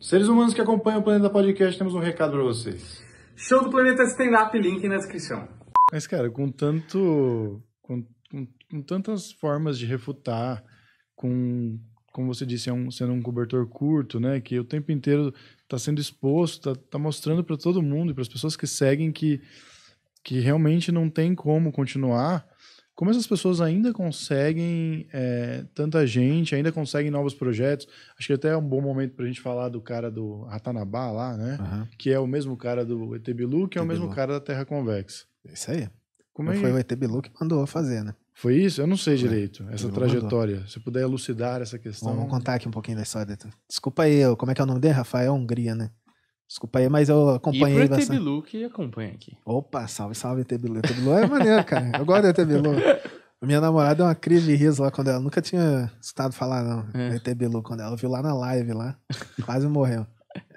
Seres humanos que acompanham o Planeta Podcast, temos um recado para vocês. Show do Planeta Stand Up, link na descrição. Mas, cara, com tanto. Com, com, com tantas formas de refutar, com. Como você disse, é um, sendo um cobertor curto, né? Que o tempo inteiro está sendo exposto, está tá mostrando para todo mundo e para as pessoas que seguem que, que realmente não tem como continuar como essas pessoas ainda conseguem é, tanta gente, ainda conseguem novos projetos. Acho que até é um bom momento para a gente falar do cara do Ratanabá lá, né? Uhum. Que é o mesmo cara do ET Bilu, que é o mesmo cara da Terra Convexa. Isso aí. Como é foi o ET Bilu que mandou fazer, né? Foi isso? Eu não sei direito é. essa trajetória. Mandou. Se puder elucidar essa questão. vamos contar aqui um pouquinho da história. Então. Desculpa aí, como é que é o nome dele? Rafael Hungria, né? Desculpa aí, mas eu acompanhei e bastante. E Tebilu que acompanha aqui. Opa, salve, salve, Tebilu. Tebilu é maneiro, cara. Eu gosto de Tebilu. Minha namorada deu é uma crise de riso lá quando ela... Nunca tinha escutado falar, não, é. ET Bilu, quando ela viu lá na live lá. Quase morreu.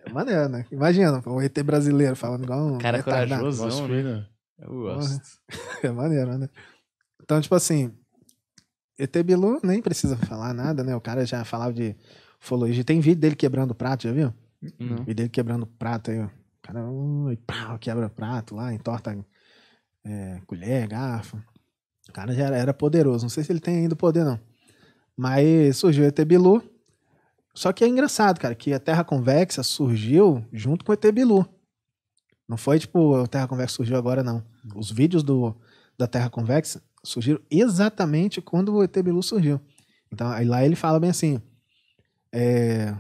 É maneiro, né? Imagina, o ET brasileiro falando igual um... Cara corajosão, gosto, né? Eu gosto. É maneiro, né? Então, tipo assim... ET Bilu nem precisa falar nada, né? O cara já falava de ufologia. Tem vídeo dele quebrando o prato, já viu? Não. E dele quebrando prato aí, ó. O cara ui, pau, quebra prato lá, entorta é, colher, garfo. O cara já era, era, poderoso. Não sei se ele tem ainda poder, não. Mas surgiu o ET Bilu. Só que é engraçado, cara, que a Terra Convexa surgiu junto com o ET Bilu. Não foi tipo, a Terra Convexa surgiu agora, não. Os vídeos do, da Terra Convexa surgiram exatamente quando o ET Bilu surgiu. Então, aí lá ele fala bem assim: é,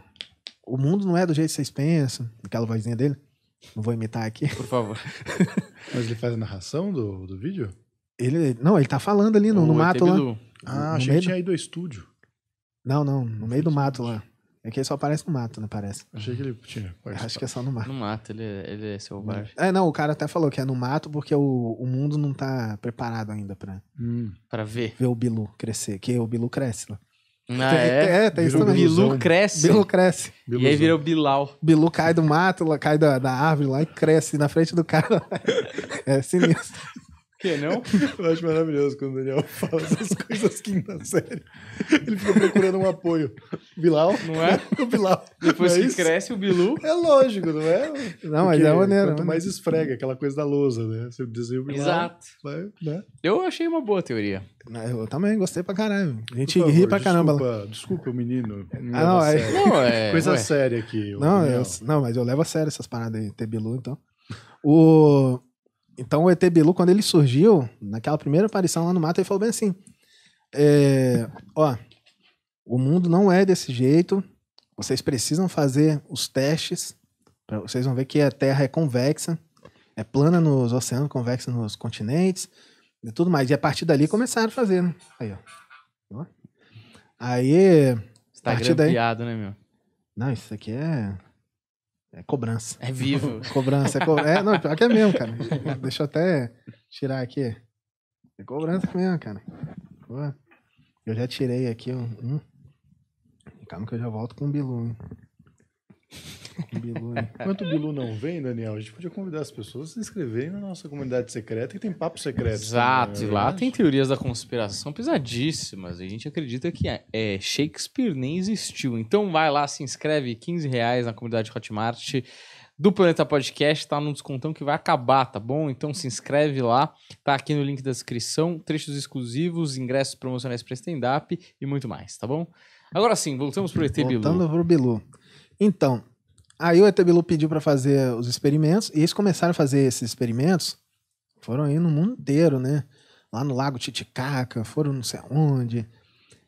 o mundo não é do jeito que vocês pensam. Aquela vozinha dele. Não vou imitar aqui. Por favor. Mas ele faz a narração do, do vídeo? Ele, não, ele tá falando ali no, no mato lá. Do... Ah, no achei que tinha ido ao estúdio. Não, não, no meio do mato lá. É que ele só aparece no mato, né? Parece. Achei que ele tinha. Acho que é só no mato. No mato, ele, é, ele é selvagem. É, não, o cara até falou que é no mato porque o, o mundo não tá preparado ainda pra, hum. Pra ver. ver o Bilu crescer. Que o Bilu cresce lá. Ah, é? É, tem isso também. Bilu cresce. Bilu cresce. Biluzão. E aí vira o bilau Bilu cai do mato, cai da, da árvore lá e cresce na frente do cara. é sinistro. Que não? Eu acho maravilhoso quando o Daniel fala essas coisas quinta série. Ele fica procurando um apoio. Bilal? Não é? O Bilal. Depois é que cresce o Bilu. É lógico, não é? Não, mas é maneiro. Quanto é mais esfrega, aquela coisa da lousa, né? Você desenha o Bilal. Exato. Vai, né? Eu achei uma boa teoria. Eu também gostei pra caralho. A gente favor, ri pra caramba. Desculpa, desculpa o menino. Não, ah, não, é... não, é... Coisa ué. séria aqui. Não, eu, não, mas eu levo a sério essas paradas aí. Ter Bilu, então. O... Então o ET Bilu, quando ele surgiu, naquela primeira aparição lá no mato, ele falou bem assim: é, ó, o mundo não é desse jeito, vocês precisam fazer os testes, vocês vão ver que a Terra é convexa, é plana nos oceanos, convexa nos continentes e tudo mais. E a partir dali começaram a fazer, né? Aí, ó. Aí. Instagram a tá daí... né, meu? Não, isso aqui é. É cobrança. É vivo. cobrança, é É, não, pior que é mesmo, cara. Deixa eu até tirar aqui. É cobrança mesmo, cara. Eu já tirei aqui, um. Calma que eu já volto com o Bilu, hein? Bilu, né? Enquanto o Bilu não vem, Daniel, a gente podia convidar as pessoas a se inscreverem na nossa comunidade secreta, que tem papo secreto. Exato, e né? lá tem teorias da conspiração pesadíssimas. A gente acredita que é, é, Shakespeare nem existiu. Então vai lá, se inscreve, 15 reais na comunidade Hotmart do Planeta Podcast, tá num descontão que vai acabar, tá bom? Então se inscreve lá, tá aqui no link da descrição, trechos exclusivos, ingressos promocionais para stand-up e muito mais, tá bom? Agora sim, voltamos pro ET Voltando Bilu. Voltando pro Bilu. Então, Aí o ETBlu pediu para fazer os experimentos, e eles começaram a fazer esses experimentos, foram aí no mundo inteiro, né? Lá no Lago Titicaca, foram não sei aonde,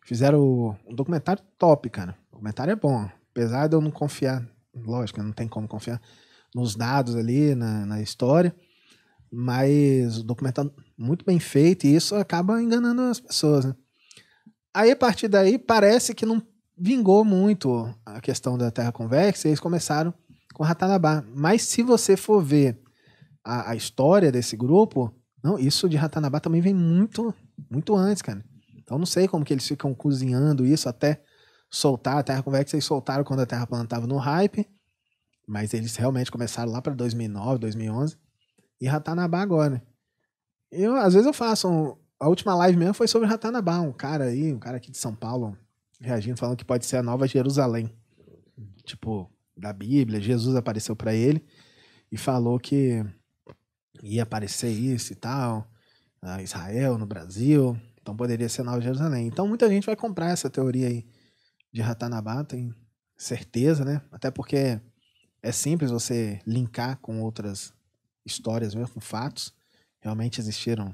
fizeram um documentário top, cara. O documentário é bom, apesar de eu não confiar, lógico, não tem como confiar nos dados ali, na, na história, mas o documentário muito bem feito, e isso acaba enganando as pessoas, né? Aí, a partir daí, parece que não vingou muito a questão da terra convexa e eles começaram com Ratanabá. Mas se você for ver a, a, história desse grupo, não, isso de Ratanabá também vem muito, muito antes, cara. Então não sei como que eles ficam cozinhando isso até soltar a terra convexa. Eles soltaram quando a terra plana estava no hype, mas eles realmente começaram lá para 2009, 2011 e Ratanabá agora. Eu às vezes eu faço um, a última live mesmo foi sobre Ratanabá, um cara aí, um cara aqui de São Paulo, reagindo, falando que pode ser a nova Jerusalém. Tipo, da Bíblia, Jesus apareceu para ele e falou que ia aparecer isso e tal, na Israel, no Brasil. Então poderia ser a Nova Jerusalém. Então muita gente vai comprar essa teoria aí de Ratanabá, tem certeza, né? Até porque é simples você linkar com outras histórias mesmo, com fatos. Realmente existiram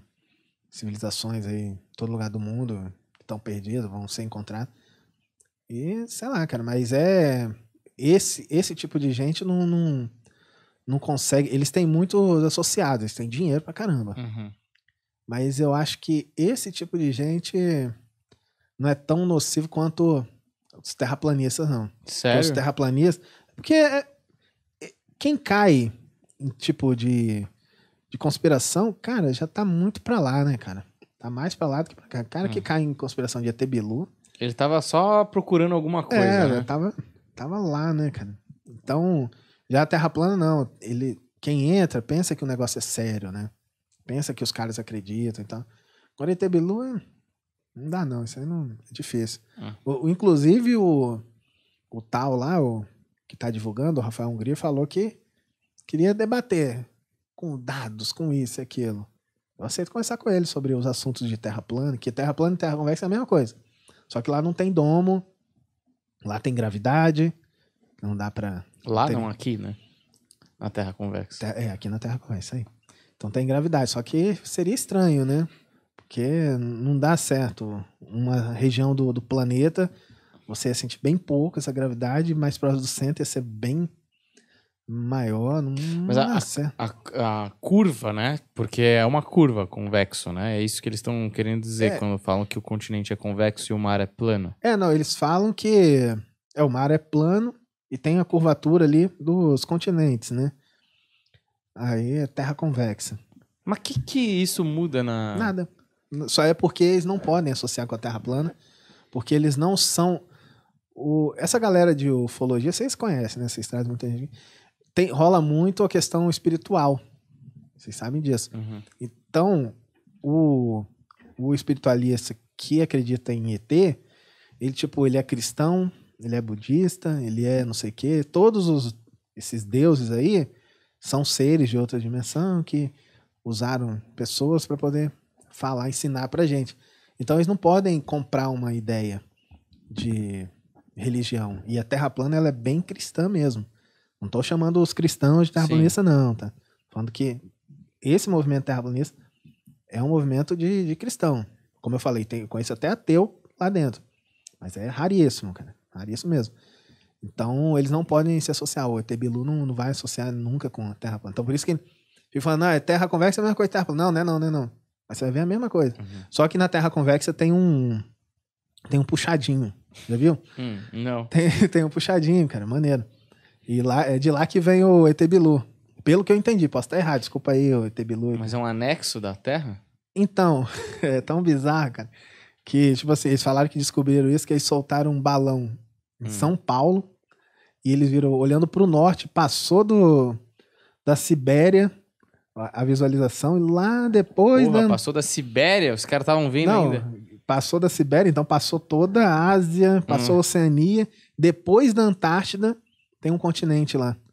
civilizações aí em todo lugar do mundo, estão perdidas, vão ser encontradas. E sei lá, cara, mas é. Esse, esse tipo de gente não, não, não consegue. Eles têm muitos associados, eles têm dinheiro pra caramba. Uhum. Mas eu acho que esse tipo de gente não é tão nocivo quanto os terraplanistas, não. Sério? os terraplanistas. Porque é, é, quem cai em tipo de, de conspiração, cara, já tá muito pra lá, né, cara? Tá mais pra lá do que pra cá. Cara uhum. que hum. cai em conspiração de ET Bilu, ele tava só procurando alguma coisa. É, né? tava, tava lá, né, cara? Então, já a Terra plana, não. Ele, quem entra, pensa que o negócio é sério, né? Pensa que os caras acreditam e então. tal. Agora, ET Bilu, é, não dá, não. Isso aí não, é difícil. Ah. O, inclusive, o, o tal lá, o que tá divulgando, o Rafael Hungria, falou que queria debater com dados, com isso e aquilo. Eu aceito conversar com ele sobre os assuntos de terra plana, que terra plana e terra conversa é a mesma coisa. Só que lá não tem domo, lá tem gravidade, não dá pra. Lá não, aqui, né? Na Terra Convexa. É, aqui na Terra Convexa, é aí. Então tem gravidade. Só que seria estranho, né? Porque não dá certo uma região do, do planeta, você ia sentir bem pouco essa gravidade, mais próximo do centro ia ser bem maior. Não Mas a, a, a, curva, né? Porque é uma curva convexo, né? É isso que eles estão querendo dizer é. quando falam que o continente é convexo e o mar é plano. É, não, eles falam que é, o mar é plano e tem a curvatura ali dos continentes, né? Aí é terra convexa. Mas que que isso muda na. Nada. Só é porque eles não podem associar com a terra plana, porque eles não são. O... Essa galera de ufologia, vocês conhecem, né? Vocês trazem muita gente tem, rola muito a questão espiritual. Vocês sabem disso. Uhum. Então, o, o espiritualista que acredita em ET, ele, tipo, ele é cristão, ele é budista, ele é não sei o quê. Todos os, esses deuses aí são seres de outra dimensão que usaram pessoas para poder falar, ensinar pra gente. Então eles não podem comprar uma ideia de religião. E a Terra plana ela é bem cristã mesmo. Não estou chamando os cristãos de terraplanista, não, tá? Falando que esse movimento terraplanista é um movimento de, de cristão. Como eu falei, tem, eu conheço até ateu lá dentro. Mas é raríssimo, cara. Raríssimo mesmo. Então, eles não podem se associar. O Etebilu não, não vai associar nunca com a Terra plana. Então, por isso que fico falando, não, ah, é Terra convexa é a mesma coisa que Terra plana. Não, não é não, não é não. Mas você vai ver a mesma coisa. Uhum. Só que na Terra convexa tem um tem um puxadinho. Já viu? Hum, não. Tem, tem um puxadinho, cara. Maneiro. E lá, é de lá que vem o Etebilu. Pelo que eu entendi, posso estar errado, desculpa aí, o Mas é um anexo da Terra? Então, é tão bizarro, cara, que, tipo assim, eles falaram que descobriram isso, que eles soltaram um balão em hum. São Paulo, e eles viram, olhando para o norte, passou do da Sibéria, a visualização, e lá depois... Porra, passou da Sibéria? Os caras estavam vindo Não, ainda? passou da Sibéria, então passou toda a Ásia, passou hum. a Oceania, depois da Antártida tem um continente lá.